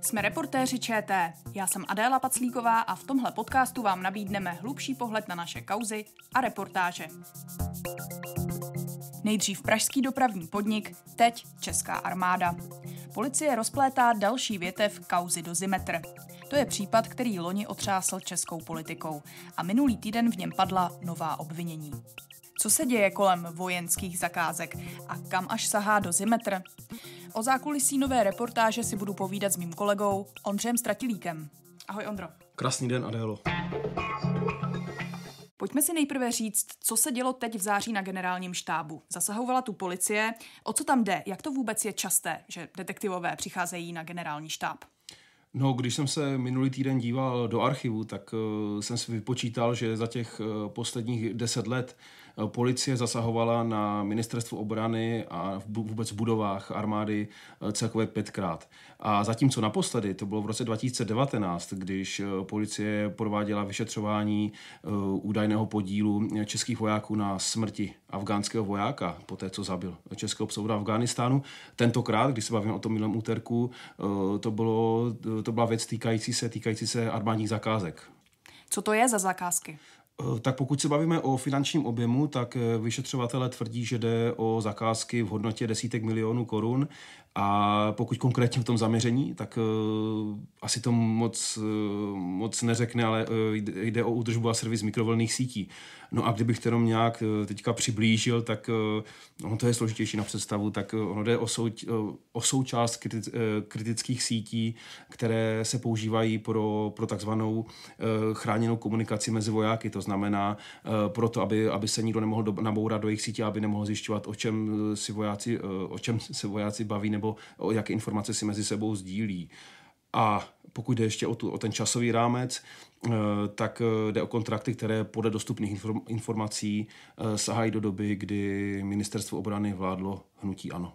Jsme reportéři ČT. Já jsem Adéla Paclíková a v tomhle podcastu vám nabídneme hlubší pohled na naše kauzy a reportáže. Nejdřív pražský dopravní podnik, teď Česká armáda. Policie rozplétá další větev kauzy do Zimetr. To je případ, který loni otřásl českou politikou a minulý týden v něm padla nová obvinění. Co se děje kolem vojenských zakázek a kam až sahá dozimetr? O zákulisí nové reportáže si budu povídat s mým kolegou Ondřejem Stratilíkem. Ahoj Ondro. Krásný den, Adélo. Pojďme si nejprve říct, co se dělo teď v září na generálním štábu. Zasahovala tu policie. O co tam jde? Jak to vůbec je časté, že detektivové přicházejí na generální štáb? No, když jsem se minulý týden díval do archivu, tak uh, jsem si vypočítal, že za těch uh, posledních deset let Eh, policie zasahovala na ministerstvu obrany a vůbec v budovách armády eh, celkově pětkrát. A zatímco naposledy, to bylo v roce 2019, když eh, policie prováděla vyšetřování údajného podílu českých vojáků na smrti afgánského vojáka, po té, co zabil českého psouda v Afghánistánu. Tentokrát, když se bavím o tom minulém úterku, to, bylo, to byla věc týkající se, týkající se armádních zakázek. Co to je za zakázky? Eh, tak pokud se bavíme o finančním objemu, tak eh, vyšetřovatele tvrdí, že jde o zakázky v hodnotě desítek milionů korun. A pokud konkrétně v tom zaměření, tak uh, asi to moc, uh, moc neřekne, ale uh, jde, o údržbu a servis mikrovlnných sítí. No a kdybych jenom nějak uh, teďka přiblížil, tak uh, ono to je složitější na představu, tak uh, ono jde o, souť, uh, o součást kritic, uh, kritických sítí, které se používají pro, pro takzvanou uh, chráněnou komunikaci mezi vojáky. To znamená uh, proto, aby, aby se nikdo nemohl do, nabourat do jejich sítí, aby nemohl zjišťovat, o čem si vojáci, uh, o čem se vojáci baví nebo nebo o jaké informace si mezi sebou sdílí. A pokud jde ještě o, tu, o ten časový rámec, eh, tak eh, jde o kontrakty, které podle dostupných informací eh, sahají do doby, kdy ministerstvo obrany vládlo hnutí ANO.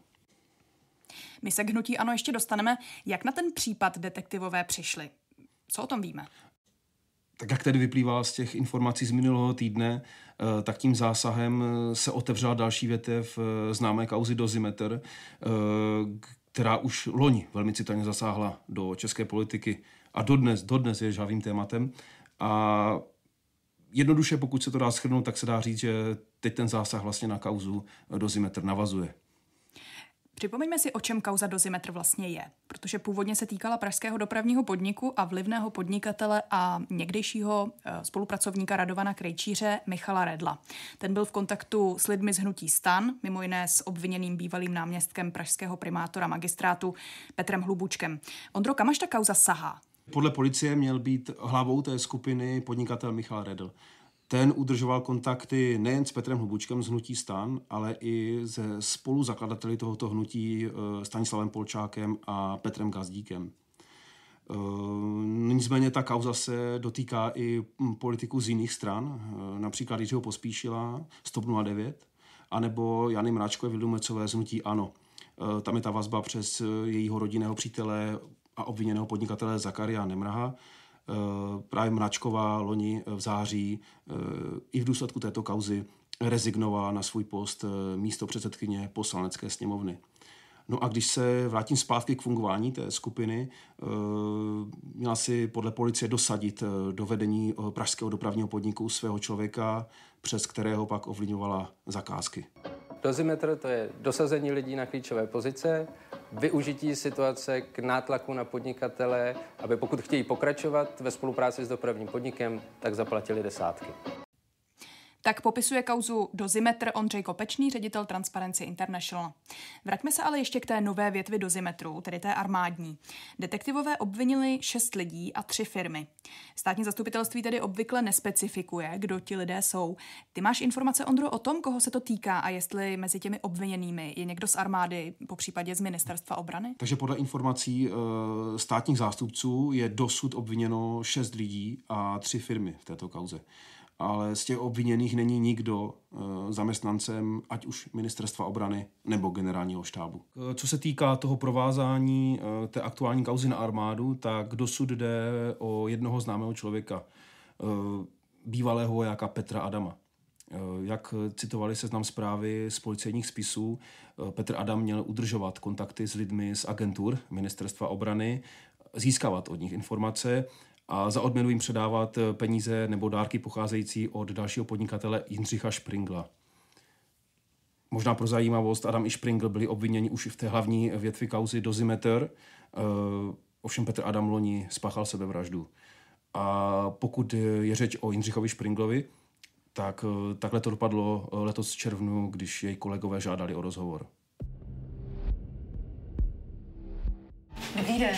My se k hnutí ANO ještě dostaneme. Jak na ten případ detektivové přišli? Co o tom víme? tak jak tedy vyplývá z těch informací z minulého týdne, eh, tak tím zásahem eh, se otevřela další větev eh, známé kauzy Dozimeter, která už loni velmi citelně zasáhla do české politiky a dodnes, dodnes je žhavým tématem. A jednoduše, pokud se to dá schrnout, tak se dá říct, že teď ten zásah vlastně na kauzu Dozimeter navazuje. Připomeňme si, o čem kauza dozimetr vlastně je, protože původně se týkala pražského dopravního podniku a vlivného podnikatele a někdejšího eh, spolupracovníka Radovana Krejčíře Michala Redla. Ten byl v kontaktu s lidmi z hnutí stan, mimo jiné s obviněným bývalým náměstkem pražského primátora magistrátu Petrem Hlubučkem. Ondro, kam až ta kauza sahá? Podle policie měl být hlavou té skupiny podnikatel Michal Redl. Ten udržoval kontakty nejen s Petrem Hlubučkem z Hnutí stan, ale i se spoluzakladateli tohoto hnutí eh, Stanislavem Polčákem a Petrem Gazdíkem. Eh, nicméně ta kauza se dotýká i mm, politiků z jiných stran, eh, například Jiřího Pospíšila, Stop 09, anebo Jany Mráčkové Vildumecové z Hnutí Ano. Tam je ta vazba přes jejího rodinného přítele a obviněného podnikatele Zakaria Nemraha, Eh, právě Mračková loni v září eh, i v důsledku této kauzy rezignovala na svůj post eh, místo předsedkyně poslanecké sněmovny. No a když se vrátím zpátky k fungování té skupiny, měla si podle policie dosadit do vedení pražského dopravního podniku svého člověka, přes kterého pak ovlivňovala zakázky. Dozimetr to je dosazení lidí na klíčové pozice, využití situace k nátlaku na podnikatele, aby pokud chtějí pokračovat ve spolupráci s dopravním podnikem, tak zaplatili desátky tak popisuje kauzu dozimetr Ondřej Kopečný, ředitel Transparency International. Vraťme se ale ještě k té nové větvi dozimetru, tedy té armádní. Detektivové obvinili šest lidí a tři firmy. Státní zastupitelství tedy obvykle nespecifikuje, kdo ti lidé jsou. Ty máš informace, Ondro, o tom, koho se to týká a jestli mezi těmi obviněnými je někdo z armády, po případě z ministerstva obrany? Takže podle informací eh, státních zástupců je dosud obviněno šest lidí a tři firmy v této kauze ale z těch obviněných není nikdo eh, zaměstnancem ať už ministerstva obrany nebo generálního štábu. Co se týká toho provázání eh, té aktuální kauzy na armádu, tak dosud jde o jednoho známého člověka, eh, bývalého vojáka Petra Adama. Jak citovali seznam zprávy z policejních spisů, Petr Adam měl udržovat kontakty s lidmi z agentur Ministerstva obrany, získávat od nich informace a za odměnu jim předávat eh, peníze nebo dárky pocházející od dalšího podnikatele Jindřicha Springla. Možná pro zajímavost, Adam i Springl byli obviněni už v té hlavní větvi kauzy Dozimeter, eh, ovšem Petr Adam Loni spáchal sebevraždu. A pokud je řeč o Jindřichovi Springlovi, tak eh, takhle to dopadlo letos v červnu, když jej kolegové žádali o rozhovor. Dobrý den.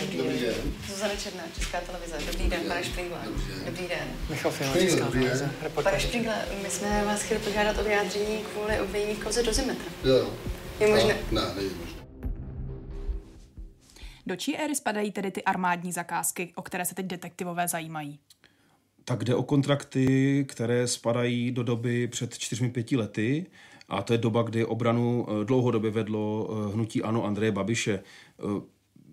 Zuzana Černá, Česká televize. Dobrý den, pane Špringle. Dobrý den. Michal Fiala, Česká televize. Pane Špringle, my jsme vás chtěli požádat o vyjádření kvůli obvinění v kauze Dozimetr. Jo. Je možné? Ne, není možné. Do čí éry spadají tedy ty armádní zakázky, o které se teď detektivové zajímají? Tak jde o kontrakty, které spadají do doby před čtyřmi pěti lety. A to je doba, kdy obranu eh, dlouhodobě vedlo eh, hnutí Ano Andreje Babiše eh,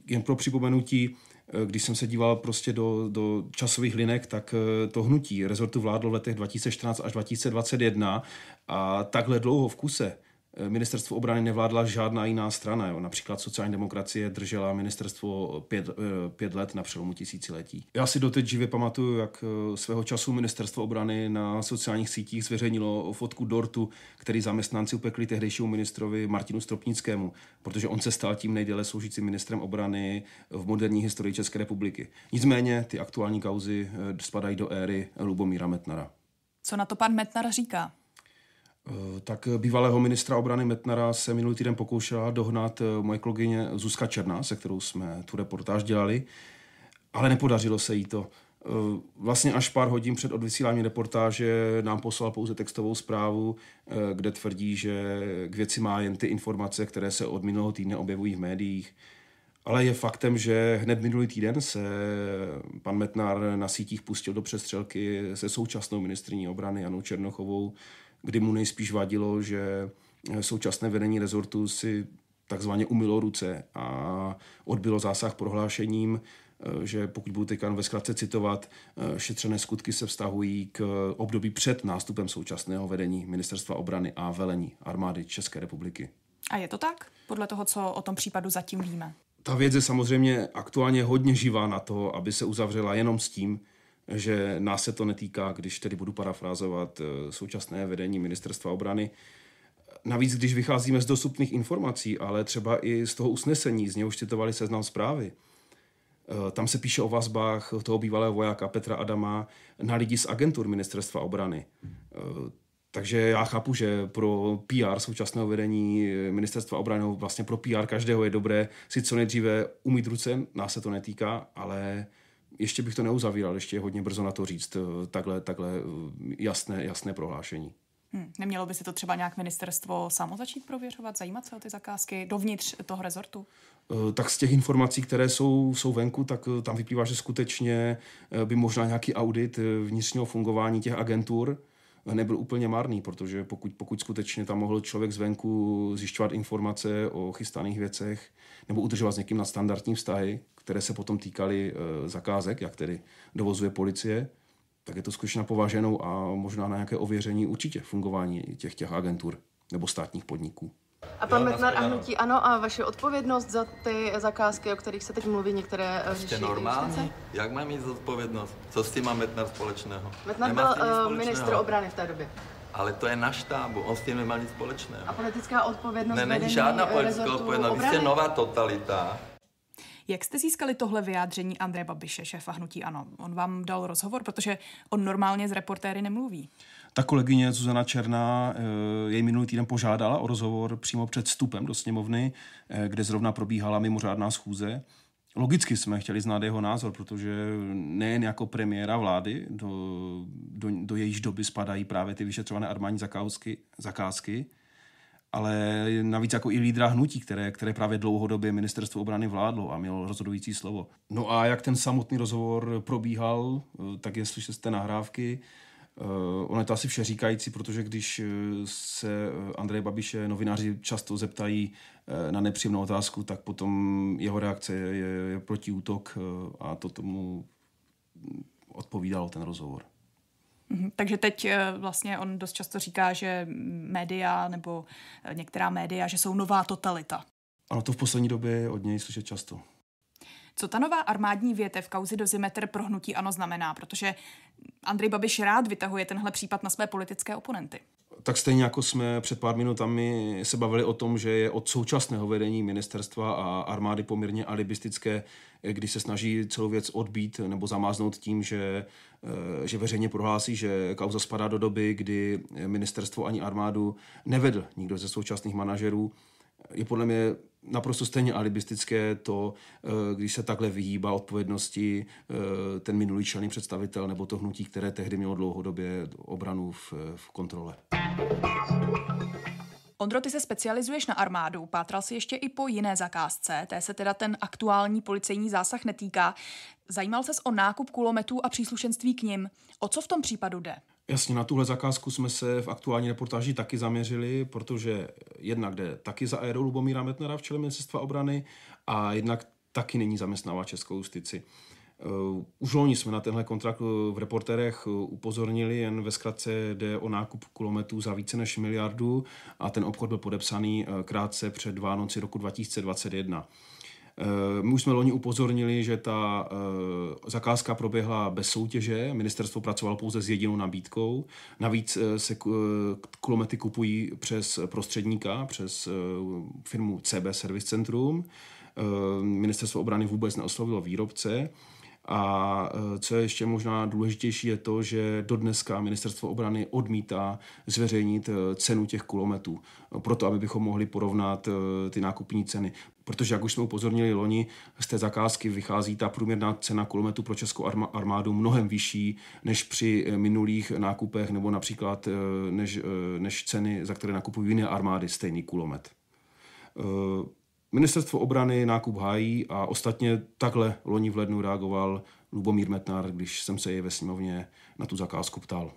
jen pro připomenutí, eh, když jsem se díval prostě do, do časových linek, tak eh, to hnutí rezortu vládlo v letech 2014 až 2021 a takhle dlouho v kuse Eh, ministerstvo obrany nevládla žádná jiná strana. Jo. Například sociální demokracie držela ministerstvo pět, eh, pět let na přelomu tisíciletí. Já si doteď živě pamatuju, jak eh, svého času ministerstvo obrany na sociálních sítích zveřejnilo fotku dortu, který zaměstnanci upekli tehdejšímu ministrovi Martinu Stropnickému, protože on se stal tím nejdéle sloužícím ministrem obrany v moderní historii České republiky. Nicméně ty aktuální kauzy spadají do éry Lubomíra Metnara. Co na to pan Metnar říká? Eh, tak bývalého ministra obrany Metnara se minulý týden pokoušela dohnat eh, moje kolegyně Zuzka Černá, se kterou jsme tu reportáž dělali, ale nepodařilo se jí to. Eh, vlastně až pár hodin před odvysíláním reportáže nám poslal pouze textovou zprávu, kde tvrdí, že k věci má jen ty informace, které se od minulého týdne objevují v médiích. Ale je faktem, že hned minulý týden se pan Metnar na sítích pustil do přestřelky se současnou ministriní obrany Janou Černochovou, kdy mu nejspíš vadilo, že eh, současné vedení rezortu si takzvaně umylo ruce a odbylo zásah prohlášením, eh, že pokud budu teď ve zkratce citovat, eh, šetřené skutky se vztahují k období před nástupem současného vedení Ministerstva obrany a velení armády České republiky. A je to tak? Podle toho, co o tom případu zatím víme. Ta věc je samozřejmě aktuálně hodně živá na to, aby se uzavřela jenom s tím, že nás se to netýká, když tedy budu parafrázovat eh, současné vedení ministerstva obrany. Navíc, když vycházíme z dostupných informací, ale třeba i z toho usnesení, z něhož citovali seznam zprávy, eh, tam se píše o vazbách toho bývalého vojáka Petra Adama na lidi z agentur ministerstva obrany. Eh, takže já chápu, že pro PR současného vedení ministerstva obrany, vlastně pro PR každého je dobré si co nejdříve umít ruce, nás se to netýká, ale ještě bych to neuzavíral, ještě je hodně brzo na to říct eh, takhle, takhle eh, jasné, jasné prohlášení. Hmm. Nemělo by se to třeba nějak ministerstvo samo začít prověřovat, zajímat se o ty zakázky dovnitř toho rezortu? Eh, tak z těch informací, které jsou, jsou venku, tak tam vyplývá, že skutečně by možná nějaký audit vnitřního fungování těch agentur nebyl úplně marný, protože pokud, pokud skutečně tam mohl člověk zvenku zjišťovat informace o chystaných věcech nebo udržovat s někým standardní vztahy, které se potom týkaly eh, zakázek, jak tedy dovozuje policie, tak je to skutečně považenou a možná na nějaké ověření určitě fungování těch těch agentur nebo státních podniků. A pan Metnar a hnutí ano a vaše odpovědnost za ty zakázky, o kterých se teď mluví, některé eh, Ještě normální? Jak mám mít odpovědnost? Co s tím má Metnar společného? Metnar byl eh, ministr obrany v té době. Ale to je na štábu, on s tím nemá nic společného. A politická odpovědnost ne, není žádná politická odpovědnost, vy jste nová totalita. Jak jste získali tohle vyjádření Andreje Babiše, šéfa Hnutí Ano? On vám dal rozhovor, protože on normálně z reportéry nemluví. Ta kolegyně Zuzana Černá eh, jej minulý týden požádala o rozhovor přímo před vstupem do sněmovny, eh, kde zrovna probíhala mimořádná schůze. Logicky jsme chtěli znát jeho názor, protože nejen jako premiéra vlády, do, do, do jejíž doby spadají právě ty vyšetřované armádní zakázky, zakázky ale navíc jako i lídra hnutí, které, které právě dlouhodobě ministerstvo obrany vládlo a mělo rozhodující slovo. No a jak ten samotný rozhovor probíhal, eh, tak jestli jste nahrávky, eh, ono je to asi všeříkající, protože když eh, se Andreje Babiše novináři často zeptají na nepříjemnou otázku, tak potom jeho reakce je, je protiútok a to tomu odpovídalo ten rozhovor. Mhm, takže teď eh, vlastně on dost často říká, že média nebo eh, některá média, že jsou nová totalita. Ano, to v poslední době od něj slyšet často. Co ta nová armádní větev kauzy dozimetr pro hnutí ano znamená? Protože Andrej Babiš rád vytahuje tenhle případ na své politické oponenty tak stejně jako jsme před pár minutami se bavili o tom, že je od současného vedení ministerstva a armády poměrně alibistické, když se snaží celou věc odbít nebo zamáznout tím, že, eh, že veřejně prohlásí, že kauza spadá do doby, kdy ministerstvo ani armádu nevedl nikdo ze současných manažerů, je podle mě naprosto stejně alibistické to, eh, když se takhle vyhýbá odpovědnosti eh, ten minulý čelný představitel nebo to hnutí, které tehdy mělo dlouhodobě obranu v, v kontrole. Ondro, ty se specializuješ na armádu, pátral si ještě i po jiné zakázce, té se teda ten aktuální policejní zásah netýká. Zajímal ses o nákup kulometů a příslušenství k nim. O co v tom případu jde? Jasně, na tuhle zakázku jsme se v aktuální reportáži taky zaměřili, protože jednak jde taky za aero Lubomíra Metnera v čele ministerstva obrany a jednak taky není zaměstnává Českou justici. Eh, už loni jsme na tenhle kontrakt eh, v reporterech eh, upozornili, jen ve zkratce jde o nákup kulometů za více než miliardu a ten obchod byl podepsaný krátce před Vánoci roku 2021. My už jsme loni upozornili, že ta zakázka proběhla bez soutěže, ministerstvo pracovalo pouze s jedinou nabídkou. Navíc se kulomety kupují přes prostředníka, přes firmu CB Service Centrum. Ministerstvo obrany vůbec neoslovilo výrobce. A e, co je ještě možná důležitější, je to, že do dneska ministerstvo obrany odmítá zveřejnit e, cenu těch kulometů, no, proto aby bychom mohli porovnat e, ty nákupní ceny. Protože, jak už jsme upozornili loni, z té zakázky vychází ta průměrná cena kulometu pro českou armádu mnohem vyšší než při minulých nákupech nebo například než, než ceny, za které nakupují jiné armády stejný kulomet. Ministerstvo obrany nákup hájí a ostatně takhle loni v lednu reagoval Lubomír Metnár, když jsem se jej ve sněmovně na tu zakázku ptal.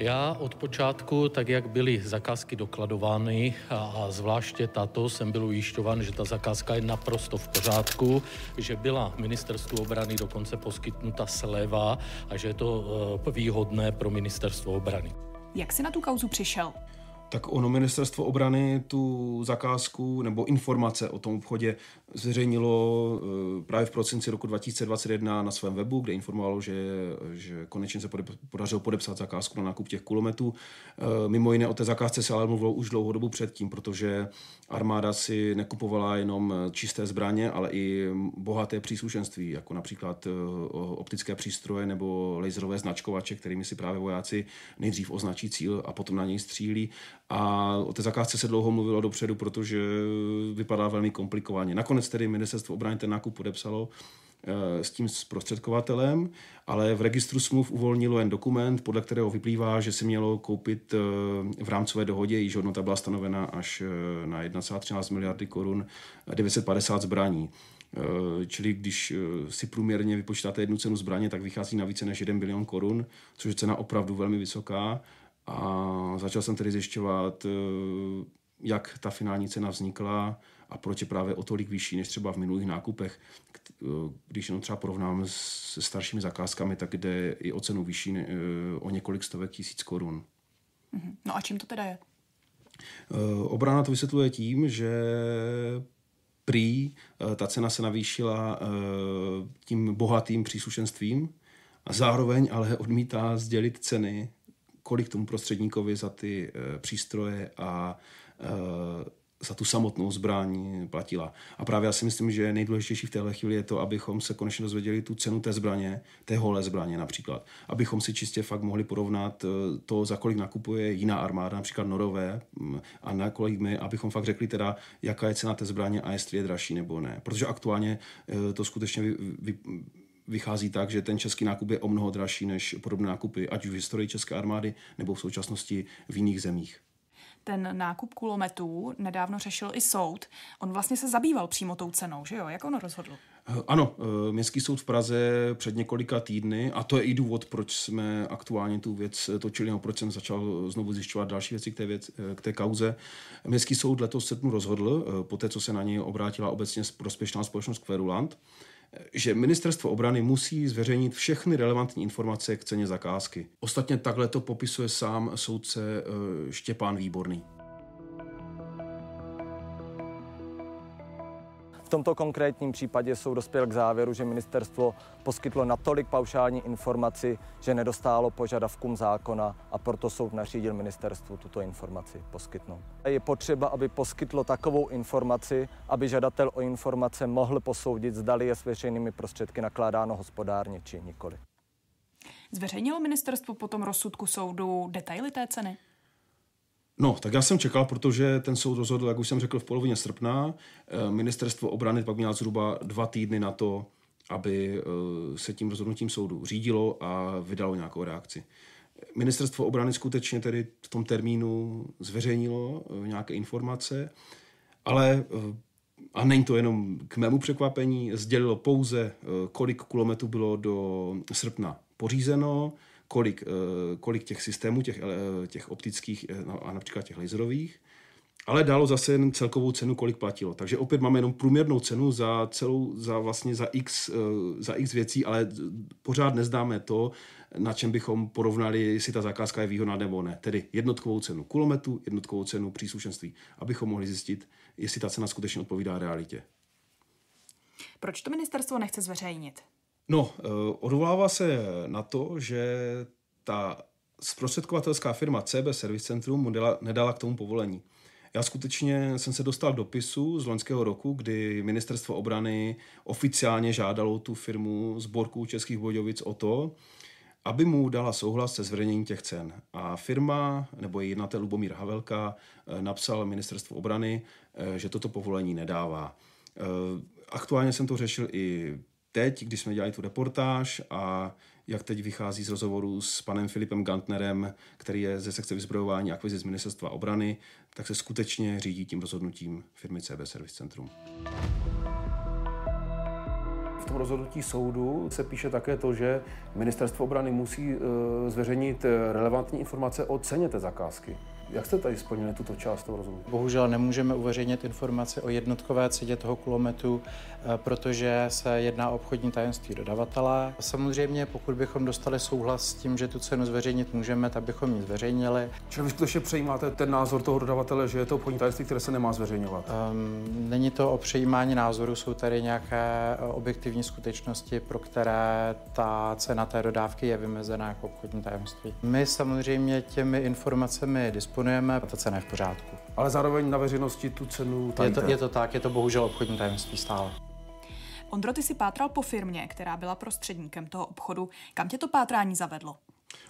Já od počátku, tak jak byly zakázky dokladovány a, a zvláště tato, jsem byl ujišťovan, že ta zakázka je naprosto v pořádku, že byla ministerstvu obrany dokonce poskytnuta sleva a že je to e, výhodné pro ministerstvo obrany. Jak si na tu kauzu přišel? tak ono ministerstvo obrany tu zakázku nebo informace o tom obchodě zveřejnilo eh, právě v prosinci roku 2021 na svém webu, kde informovalo, že, že konečně se podařilo podepsat zakázku na nákup těch kulometů. Eh, mimo jiné o té zakázce se ale mluvilo už dlouhou dobu předtím, protože armáda si nekupovala jenom eh, čisté zbraně, ale i bohaté příslušenství, jako například optické přístroje nebo laserové značkovače, kterými si právě vojáci nejdřív označí cíl a potom na něj střílí. A o té zakázce se dlouho mluvilo dopředu, protože vypadá velmi komplikovaně. Nakonec tedy ministerstvo obrany ten nákup podepsalo eh, s tím zprostředkovatelem, ale v registru smluv uvolnilo jen dokument, podle kterého vyplývá, že se mělo koupit eh, v rámcové dohodě, již hodnota byla stanovena až eh, na 1,13 miliardy korun, 950 zbraní. Čili když si průměrně vypočítáte jednu cenu zbraně, tak vychází na více než 1 bilion korun, což je cena opravdu velmi vysoká a začal jsem tedy zjišťovat, eh, jak ta finální cena vznikla a proč je právě o tolik vyšší než třeba v minulých nákupech. Eh, když jenom třeba porovnám s staršími zakázkami, tak jde i o cenu vyšší eh, o několik stovek tisíc korun. Mhm. No a čím to teda je? Obrana to vysvětluje tím, že prý ta cena se navýšila tím bohatým příslušenstvím a zároveň ale odmítá sdělit ceny kolik tomu prostředníkovi za ty eh, přístroje a eh, za tu samotnou zbraň platila. A právě já si myslím, že nejdůležitější v téhle chvíli je to, abychom se konečně dozvěděli tu cenu té zbraně, té holé zbraně například. Abychom si čistě fakt mohli porovnat eh, to, za kolik nakupuje jiná armáda, například Norové, mm, a na kolik my, abychom fakt řekli teda, jaká je cena té zbraně a jestli je dražší nebo ne. Protože aktuálně to skutečně vy, vy, vychází tak, že ten český nákup je o mnoho dražší než podobné nákupy, ať už v historii České armády nebo v současnosti v jiných zemích. Ten nákup kulometů nedávno řešil i soud. On vlastně se zabýval přímo tou cenou, že jo? Jak on rozhodl? Eh, ano, eh, Městský soud v Praze před několika týdny, a to je i důvod, proč jsme aktuálně tu věc točili, nebo proč jsem začal znovu zjišťovat další věci k té, věc, eh, k té kauze. Městský soud letos v srpnu rozhodl, po té, co se na něj obrátila obecně prospěšná společnost Kverulant, že ministerstvo obrany musí zveřejnit všechny relevantní informace k ceně zakázky. Ostatně takhle to popisuje sám soudce eh, Štěpán Výborný. tomto konkrétním případě jsou dospěl k závěru, že ministerstvo poskytlo natolik paušální informaci, že nedostálo požadavkům zákona a proto soud nařídil ministerstvu tuto informaci poskytnout. Je potřeba, aby poskytlo takovou informaci, aby žadatel o informace mohl posoudit, zdali je s veřejnými prostředky nakládáno hospodárně či nikoli. Zveřejnilo ministerstvo potom rozsudku soudu detaily té ceny? No, tak já jsem čekal, protože ten soud rozhodl, jak už jsem řekl, v polovině srpna. Eh, ministerstvo obrany pak měla zhruba dva týdny na to, aby eh, se tím rozhodnutím soudu řídilo a vydalo nějakou reakci. Ministerstvo obrany skutečně tedy v tom termínu zveřejnilo eh, nějaké informace, ale a není to jenom k mému překvapení, sdělilo pouze, kolik kulometů bylo do srpna pořízeno, kolik, eh, kolik těch systémů, těch, eh, těch optických eh, no, a například těch laserových, ale dalo zase jen celkovou cenu, kolik platilo. Takže opět máme jenom průměrnou cenu za celou, za vlastně za x, za x věcí, ale pořád nezdáme to, na čem bychom porovnali, jestli ta zakázka je výhodná nebo ne. Tedy jednotkovou cenu kulometu, jednotkovou cenu příslušenství, abychom mohli zjistit, jestli ta cena skutečně odpovídá realitě. Proč to ministerstvo nechce zveřejnit? No, eh, odvolává se na to, že ta zprostředkovatelská firma CB Service Centrum nedala k tomu povolení. Já skutečně jsem se dostal k dopisu z loňského roku, kdy ministerstvo obrany oficiálně žádalo tu firmu z Borků Českých Bojovic o to, aby mu dala souhlas se zveřejněním těch cen. A firma, nebo její jednatel Lubomír Havelka, eh, napsal ministerstvu obrany, eh, že toto povolení nedává. Aktuálně jsem to řešil i teď, když jsme dělali tu reportáž a jak teď vychází z rozhovoru s panem Filipem Gantnerem, který je ze sekce vyzbrojování z ministerstva obrany, tak se skutečně řídí tím rozhodnutím firmy CB Service Centrum. V tom rozhodnutí soudu se píše také to, že ministerstvo obrany musí e, zveřejnit e, relevantní informace o ceně té zakázky. Jak jste tady splnili tuto část toho rozumu? Bohužel nemůžeme uveřejnit informace o jednotkové cedě toho kulometu, eh, protože se jedná o obchodní tajemství dodavatele. Samozřejmě, pokud bychom dostali souhlas s tím, že tu cenu zveřejnit můžeme, tak bychom ji zveřejnili. Čili vy skutečně přejímáte ten názor toho dodavatele, že je to obchodní tajemství, které se nemá zveřejňovat? Um, není to o přejímání názoru, jsou tady nějaké eh, objektivní skutečnosti, pro které ta cena té dodávky je vymezená jako obchodní tajemství. My samozřejmě těmi informacemi disponujeme disponujeme, ta cena je v pořádku. Ale zároveň na veřejnosti tu cenu Je to, je to tak, je to bohužel obchodní tajemství stále. Ondro, ty si pátral po firmě, která byla prostředníkem toho obchodu. Kam tě to pátrání zavedlo?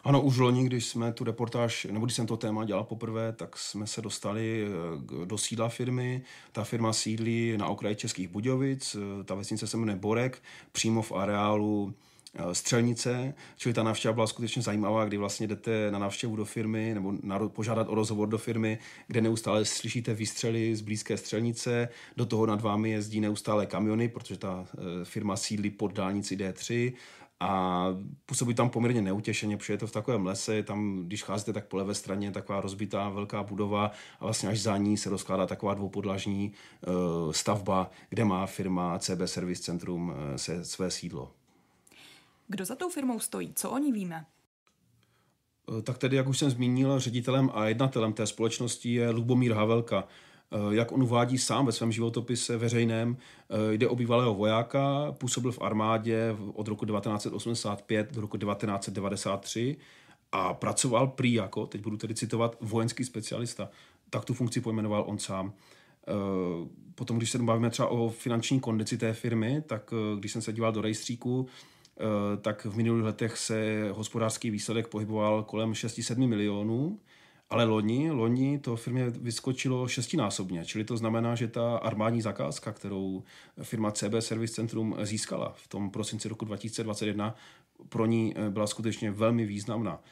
Ano, už loni, když jsme tu reportáž, nebo když jsem to téma dělal poprvé, tak jsme se dostali eh, do sídla firmy. Ta firma sídlí na okraji Českých Budějovic, eh, ta vesnice se jmenuje Borek, přímo v areálu Eh, střelnice, čili ta návštěva byla skutečně zajímavá, kdy vlastně jdete na návštěvu do firmy nebo na, požádat o rozhovor do firmy, kde neustále slyšíte výstřely z blízké střelnice, do toho nad vámi jezdí neustále kamiony, protože ta eh, firma sídlí pod dálnici D3 a působí tam poměrně neutěšeně, protože je to v takovém lese, tam, když cházíte tak po levé straně, taková rozbitá velká budova a vlastně až za ní se rozkládá taková dvoupodlažní eh, stavba, kde má firma CB Service Centrum se své sídlo. Kdo za tou firmou stojí? Co o ní víme? Eh, tak tedy, jak už jsem zmínil, ředitelem a jednatelem té společnosti je Lubomír Havelka. Eh, jak on uvádí sám ve svém životopise veřejném, eh, jde o bývalého vojáka, působil v armádě od roku 1985 do roku 1993 a pracoval prý jako, teď budu tedy citovat, vojenský specialista. Tak tu funkci pojmenoval on sám. Potom, když se bavíme třeba o finanční kondici té firmy, tak když jsem se díval do rejstříku, Eh, tak v minulých letech se hospodářský výsledek pohyboval kolem 6-7 milionů, ale loni, loni to firmě vyskočilo šestinásobně, čili to znamená, že ta armádní zakázka, kterou firma CB Service Centrum získala v tom prosinci roku 2021, pro ní eh, byla skutečně velmi významná.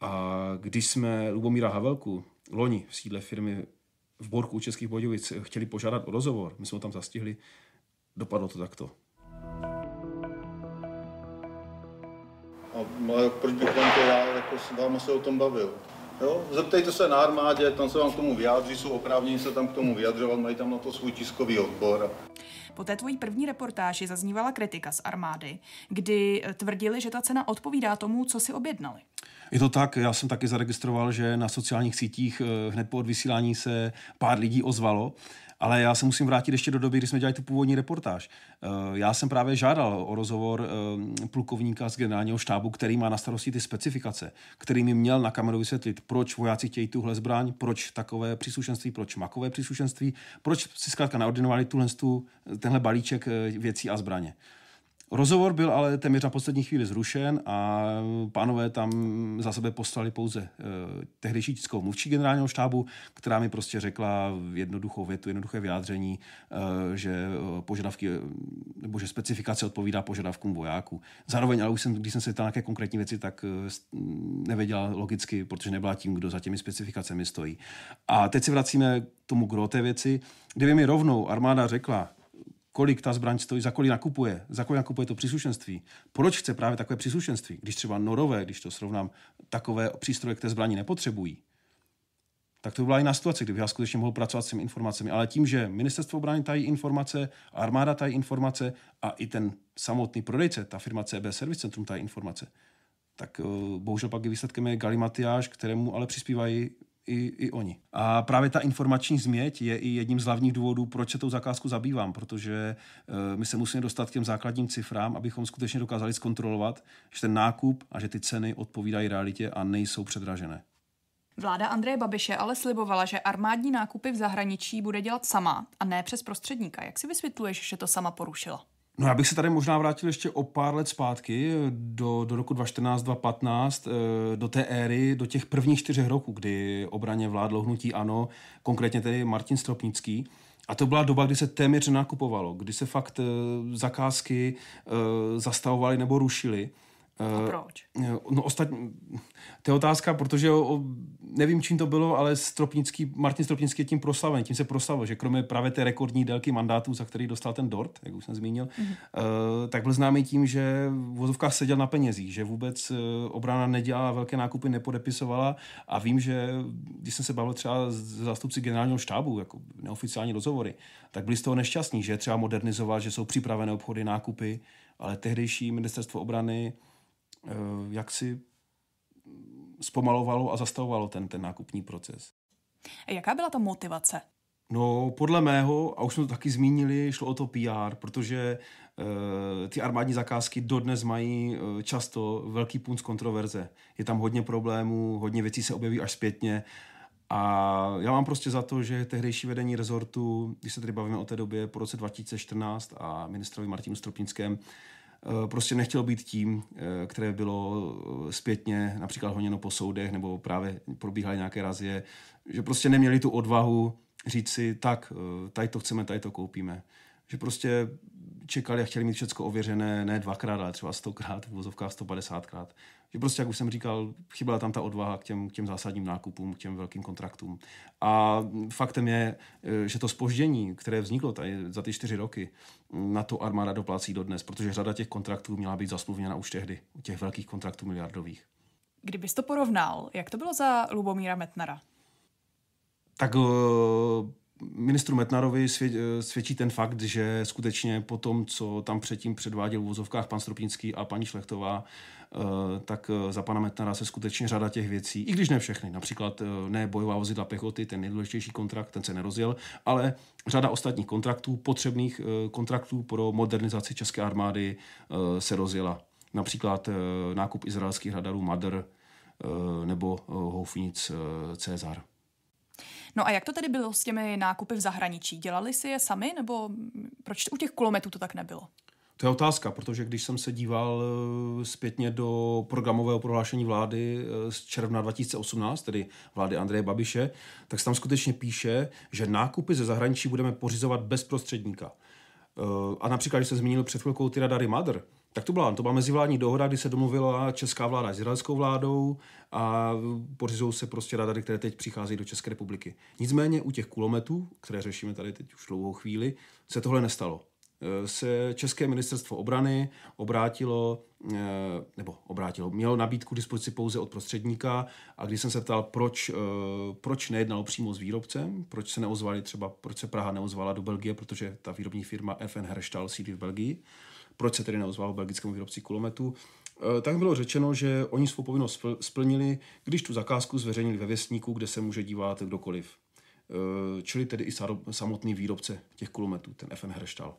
A když jsme Lubomíra Havelku loni v sídle firmy v Borku u Českých Budějovic chtěli požádat o rozhovor, my jsme ho tam zastihli, dopadlo to takto. No, ale proč bych vám to já, jako s váma se o tom bavil. Jo? Zeptejte se na armádě, tam se vám k tomu vyjádří, jsou oprávněni se tam k tomu vyjadřovat, mají tam na to svůj tiskový odbor. Po té tvojí první reportáži zaznívala kritika z armády, kdy eh, tvrdili, že ta cena odpovídá tomu, co si objednali. Je to tak, já jsem taky zaregistroval, že na sociálních sítích eh, hned po odvysílání se pár lidí ozvalo ale já se musím vrátit ještě do doby, kdy jsme dělali tu původní reportáž. Eh, já jsem právě žádal o rozhovor eh, plukovníka z generálního štábu, který má na starosti ty specifikace, který mi měl na kameru vysvětlit, proč vojáci chtějí tuhle zbraň, proč takové příslušenství, proč makové příslušenství, proč si zkrátka naordinovali tuhle, tenhle balíček eh, věcí a zbraně. Rozhovor byl ale téměř na poslední chvíli zrušen a pánové tam za sebe poslali pouze e, tehdejší tiskovou mluvčí generálního štábu, která mi prostě řekla jednoduchou větu, jednoduché vyjádření, e, že eh, požadavky, nebo že specifikace odpovídá požadavkům vojáků. Zároveň, ale už jsem, když jsem se ptal nějaké konkrétní věci, tak e, nevěděla logicky, protože nebyla tím, kdo za těmi specifikacemi stojí. A teď se vracíme k tomu gro té věci, kde mi rovnou armáda řekla, kolik ta zbraň stojí, za kolik nakupuje, za kolik nakupuje to příslušenství, proč chce právě takové příslušenství, když třeba norové, když to srovnám, takové přístroje k té zbraní nepotřebují, tak to by byla jiná situace, kdyby já skutečně mohl pracovat s těmi informacemi. Ale tím, že ministerstvo obrany tají informace, armáda tají informace a i ten samotný prodejce, ta firma CB Service Centrum tají informace, tak eh, bohužel pak i výsledkem je galimatiáž, kterému ale přispívají i, i oni. A právě ta informační změť je i jedním z hlavních důvodů, proč se tou zakázku zabývám, protože eh, my se musíme dostat k těm základním cifrám, abychom skutečně dokázali zkontrolovat, že ten nákup a že ty ceny odpovídají realitě a nejsou předražené. Vláda Andreje Babiše ale slibovala, že armádní nákupy v zahraničí bude dělat sama a ne přes prostředníka. Jak si vysvětluješ, že to sama porušila? No já bych se tady možná vrátil ještě o pár let zpátky, do, do roku 2014-2015, eh, do té éry, do těch prvních čtyřech roků, kdy obraně vládlo hnutí ANO, konkrétně tedy Martin Stropnický. A to byla doba, kdy se téměř nakupovalo, kdy se fakt eh, zakázky eh, zastavovaly nebo rušily. A proč? No ostatní, to je otázka, protože o, nevím, čím to bylo, ale Stropnický, Martin Stropnický je tím proslaven, tím se proslavil, že kromě právě té rekordní délky mandátů, za který dostal ten dort, jak už jsem zmínil, mm-hmm. tak byl známý tím, že vozovka seděl na penězích, že vůbec eh, obrana nedělala velké nákupy, nepodepisovala a vím, že když jsem se bavil třeba s zástupci generálního štábu, jako neoficiální rozhovory, tak byli z toho nešťastní, že třeba modernizovat, že jsou připravené obchody, nákupy, ale tehdejší ministerstvo obrany Eh, jak si zpomalovalo a zastavovalo ten, ten nákupní proces. A jaká byla ta motivace? No, podle mého, a už jsme to taky zmínili, šlo o to PR, protože e, ty armádní zakázky dodnes mají e, často velký punc kontroverze. Je tam hodně problémů, hodně věcí se objeví až zpětně. A já mám prostě za to, že tehdejší vedení rezortu, když se tady bavíme o té době po roce 2014 a ministrovi Martinu Stropnickém, Eh, prostě nechtěl být tím, eh, které bylo eh, zpětně například honěno po soudech nebo právě probíhaly nějaké razie, že prostě neměli tu odvahu říct si, tak, tady to chceme, tady to koupíme. Že prostě čekali a chtěli mít všechno ověřené, ne dvakrát, ale třeba stokrát, v vozovkách 150krát. Že prostě, jak už jsem říkal, chyběla tam ta odvaha k těm, k těm zásadním nákupům, k těm velkým kontraktům. A faktem je, e, že to spoždění, které vzniklo tady za ty čtyři roky, na to armáda doplácí dodnes, protože řada těch kontraktů měla být zasluvněna už tehdy, u těch velkých kontraktů miliardových. Kdybys to porovnal, jak to bylo za Lubomíra Metnara? Tak e, ministru Metnarovi eh, svědčí ten fakt, že skutečně po tom, co tam předtím předváděl v vozovkách pan Stropnický a paní Šlechtová, eh, tak eh, za pana Metnara se skutečně řada těch věcí, i když ne všechny, například ne bojová vozidla pechoty, ten nejdůležitější kontrakt, ten se nerozjel, ale řada ostatních kontraktů, potřebných kontraktů pro modernizaci České armády se rozjela. Například nákup izraelských radarů Madr nebo houfnic Cezar. No a jak to tedy bylo s těmi nákupy v zahraničí? Dělali si je sami nebo proč u těch kulometů to tak nebylo? To je otázka, protože když jsem se díval eh, zpětně do programového prohlášení vlády eh, z června 2018, tedy vlády Andreje Babiše, tak se tam skutečně píše, že nákupy ze zahraničí budeme pořizovat bez prostředníka. Eh, a například, když se zmínil před chvilkou ty radary Madr, tak to byla, to byla mezivládní dohoda, kdy se domluvila česká vláda s izraelskou vládou a pořizou se prostě radary, které teď přicházejí do České republiky. Nicméně u těch kulometů, které řešíme tady teď už dlouhou chvíli, se tohle nestalo se České ministerstvo obrany obrátilo, eh, nebo obrátilo, mělo nabídku dispozici pouze od prostředníka a když jsem se ptal, proč, eh, proč nejednalo přímo s výrobcem, proč se neozvali třeba, proč se Praha neozvala do Belgie, protože ta výrobní firma FN Herstal sídlí v Belgii, proč se tedy neozvalo belgickému výrobci kulometu, eh, tak bylo řečeno, že oni svou povinnost splnili, když tu zakázku zveřejnili ve věstníku, kde se může dívat kdokoliv. Čili tedy i samotný výrobce těch kulometů, ten FN Herstal.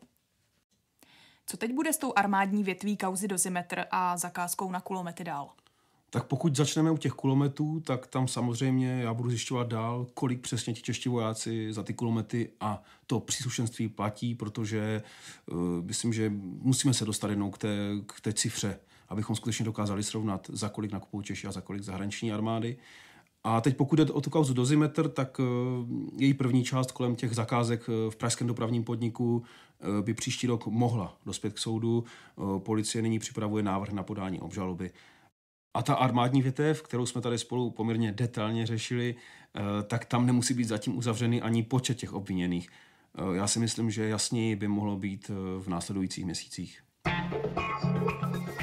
Co teď bude s tou armádní větví kauzy dozimetr a zakázkou na kulomety dál? Tak pokud začneme u těch kulometů, tak tam samozřejmě já budu zjišťovat dál, kolik přesně ti čeští vojáci za ty kulomety a to příslušenství platí, protože uh, myslím, že musíme se dostat jednou k té, k té cifře, abychom skutečně dokázali srovnat, za kolik nakupují Češi a za kolik zahraniční armády. Uh, a teď pokud jde o tu kauzu Dozimetr, tak eh, její první část kolem těch zakázek eh, v pražském dopravním podniku eh, by příští rok mohla dospět k soudu. Policie nyní připravuje návrh na podání obžaloby. A ta armádní větev, kterou jsme tady spolu poměrně detailně řešili, tak tam nemusí být zatím uzavřený ani počet těch obviněných. Já si myslím, že jasněji by mohlo být v následujících měsících.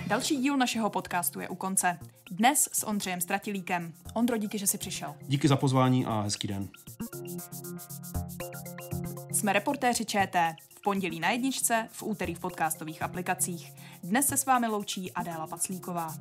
Další díl našeho podcastu je u konce. Dnes s Ondřejem Stratilíkem. Ondro, díky, že jsi přišel. Díky za pozvání a hezký den. Jsme reportéři ČT. V pondělí na jedničce, v úterý v podcastových aplikacích. Dnes se s vámi loučí Adéla Paclíková.